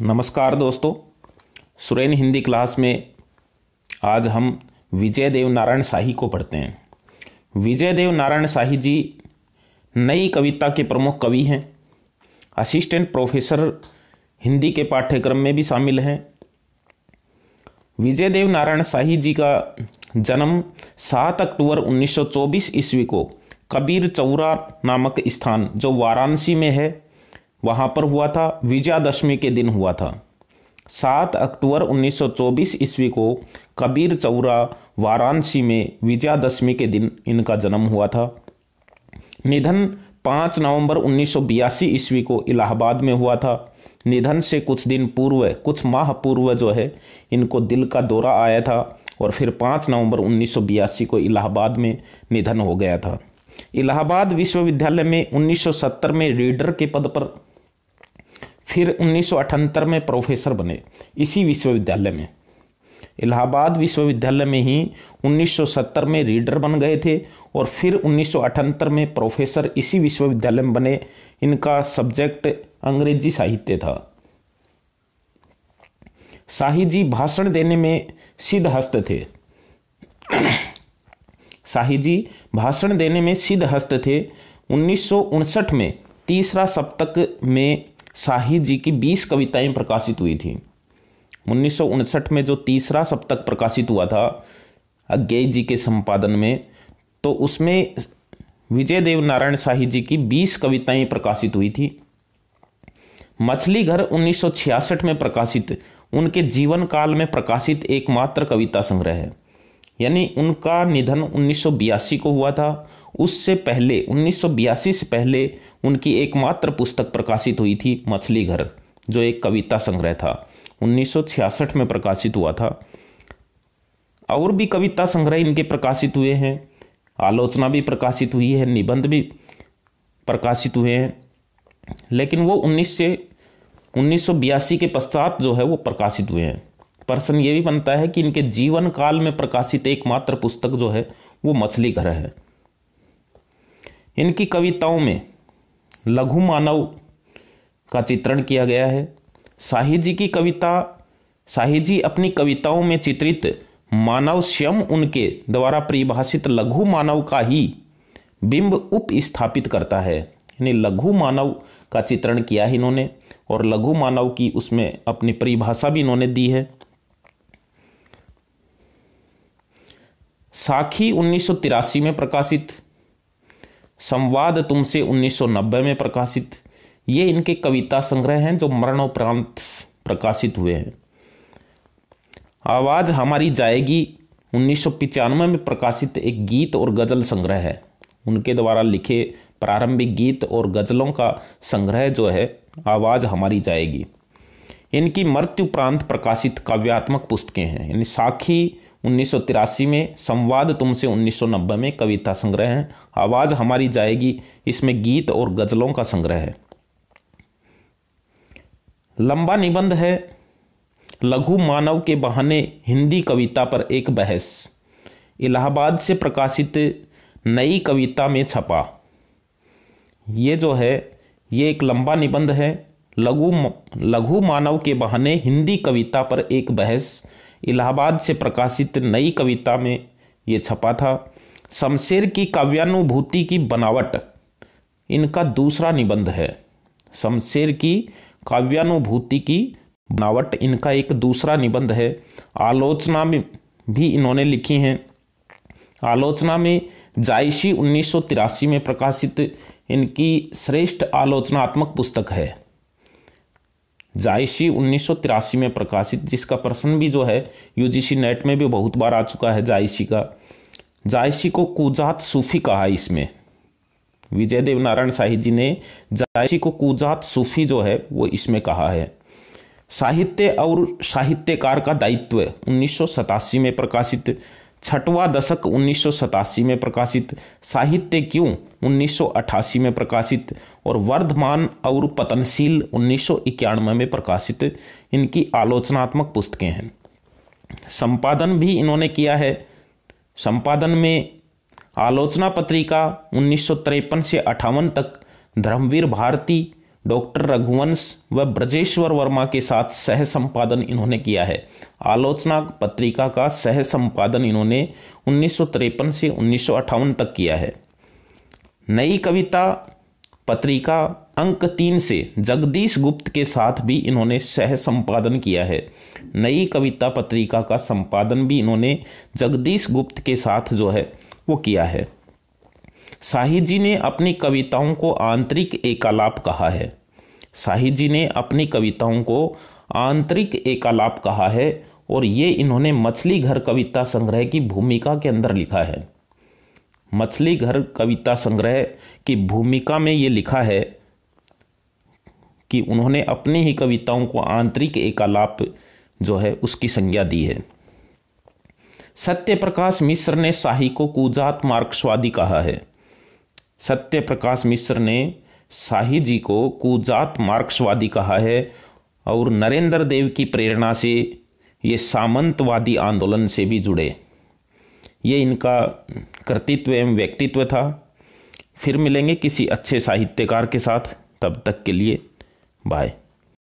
नमस्कार दोस्तों सुरेन हिंदी क्लास में आज हम विजय देव नारायण शाही को पढ़ते हैं विजय देव नारायण शाही जी नई कविता के प्रमुख कवि हैं असिस्टेंट प्रोफेसर हिंदी के पाठ्यक्रम में भी शामिल हैं विजय देव नारायण शाही जी का जन्म 7 अक्टूबर 1924 ईस्वी को कबीर चौरा नामक स्थान जो वाराणसी में है वहाँ पर हुआ था विजयादशमी के दिन हुआ था सात अक्टूबर 1924 ईस्वी को कबीर चौरा वाराणसी में विजयादशमी के दिन इनका जन्म हुआ था निधन पाँच नवंबर उन्नीस ईस्वी को इलाहाबाद में हुआ था निधन से कुछ दिन पूर्व कुछ माह पूर्व जो है इनको दिल का दौरा आया था और फिर पाँच नवंबर उन्नीस को इलाहाबाद में निधन हो गया था इलाहाबाद विश्वविद्यालय में 1970 में रीडर के पद पर फिर उन्नीस में प्रोफेसर बने इसी विश्वविद्यालय में इलाहाबाद विश्वविद्यालय में ही 1970 में रीडर बन गए थे और फिर उन्नीस में प्रोफेसर इसी विश्वविद्यालय में बने इनका सब्जेक्ट अंग्रेजी साहित्य था शाही जी भाषण देने में सिद्ध हस्त थे शाही जी भाषण देने में सिद्ध हस्त थे उन्नीस में तीसरा सप्तक में साहिद जी की बीस कविताएं प्रकाशित हुई थी उन्नीस में जो तीसरा सप्तक प्रकाशित हुआ था अज्ञे जी के संपादन में तो उसमें विजय देव नारायण साहिद जी की बीस कविताएं प्रकाशित हुई थी मछली घर 1966 में प्रकाशित उनके जीवन काल में प्रकाशित एकमात्र कविता संग्रह है यानी उनका निधन उन्नीस को हुआ था उससे पहले उन्नीस से पहले उनकी एकमात्र पुस्तक प्रकाशित हुई थी मछली घर जो एक कविता संग्रह था 1966 में प्रकाशित हुआ था और भी कविता संग्रह इनके प्रकाशित हुए हैं आलोचना भी प्रकाशित हुई है निबंध भी प्रकाशित हुए हैं लेकिन वो उन्नीस से उन्नीस के पश्चात जो है वो प्रकाशित हुए हैं प्रश्न ये भी बनता है कि इनके जीवन काल में प्रकाशित एकमात्र पुस्तक जो है वो मछली घर है इनकी कविताओं में लघु मानव का चित्रण किया गया है साहिद जी की कविता साहिद जी अपनी कविताओं में चित्रित मानव स्वयं उनके द्वारा परिभाषित लघु मानव का ही बिंब उप स्थापित करता है यानी लघु मानव का चित्रण किया है इन्होंने और लघु मानव की उसमें अपनी परिभाषा भी इन्होंने दी है साखी उन्नीस में प्रकाशित संवाद तुमसे 1990 में प्रकाशित ये इनके कविता संग्रह हैं जो मरणोपरांत प्रकाशित हुए हैं आवाज़ हमारी जाएगी उन्नीस में प्रकाशित एक गीत और गज़ल संग्रह है उनके द्वारा लिखे प्रारंभिक गीत और गज़लों का संग्रह जो है आवाज़ हमारी जाएगी इनकी मृत्यु प्रांत प्रकाशित काव्यात्मक पुस्तकें हैं यानी साखी उन्नीस में संवाद तुमसे 1990 में कविता संग्रह है आवाज़ हमारी जाएगी इसमें गीत और गज़लों का संग्रह है लंबा निबंध है लघु मानव के बहाने हिंदी कविता पर एक बहस इलाहाबाद से प्रकाशित नई कविता में छपा ये जो है ये एक लंबा निबंध है लघु लघु मानव के बहाने हिंदी कविता पर एक बहस इलाहाबाद से प्रकाशित नई कविता में ये छपा था शमशेर की काव्यानुभूति की बनावट इनका दूसरा निबंध है शमशेर की काव्यानुभूति की बनावट इनका एक दूसरा निबंध है आलोचना में भी इन्होंने लिखी हैं आलोचना में जायशी उन्नीस में प्रकाशित इनकी श्रेष्ठ आलोचनात्मक पुस्तक है जायसी उन्नीस में प्रकाशित जिसका प्रश्न भी जो है यूजीसी नेट में भी बहुत बार आ चुका है जायसी का जायसी को कुजात सूफी कहा इसमें विजय देव नारायण शाही जी ने जायसी को कुजात सूफी जो है वो इसमें कहा है साहित्य और साहित्यकार का दायित्व उन्नीस में प्रकाशित छठवा दशक उन्नीस में प्रकाशित साहित्य क्यों 1988 में प्रकाशित और वर्धमान और पतनशील उन्नीस में प्रकाशित इनकी आलोचनात्मक पुस्तकें हैं संपादन भी इन्होंने किया है संपादन में आलोचना पत्रिका उन्नीस से अठावन तक धर्मवीर भारती डॉक्टर रघुवंश व ब्रजेश्वर वर्मा के साथ सह संपादन इन्होंने किया है आलोचना पत्रिका का सह संपादन इन्होंने उन्नीस से उन्नीस तक किया है नई कविता पत्रिका अंक तीन से जगदीश गुप्त के साथ भी इन्होंने सह संपादन किया है नई कविता पत्रिका का संपादन भी इन्होंने जगदीश गुप्त के साथ जो है वो किया है साहिद जी ने अपनी कविताओं को आंतरिक एकालाप कहा है साहिद जी ने अपनी कविताओं को आंतरिक एकालाप कहा है और ये इन्होंने मछली घर कविता संग्रह की भूमिका के अंदर लिखा है मछली घर कविता संग्रह की भूमिका में ये लिखा है कि उन्होंने अपनी ही कविताओं को आंतरिक एकालाप जो है उसकी संज्ञा दी है सत्य प्रकाश मिश्र ने शाही को कुजात मार्क्सवादी कहा है सत्य प्रकाश मिश्र ने शाही जी को कुजात मार्क्सवादी कहा है और नरेंद्र देव की प्रेरणा से ये सामंतवादी आंदोलन से भी जुड़े ये इनका कर्तित्व एवं व्यक्तित्व था फिर मिलेंगे किसी अच्छे साहित्यकार के साथ तब तक के लिए बाय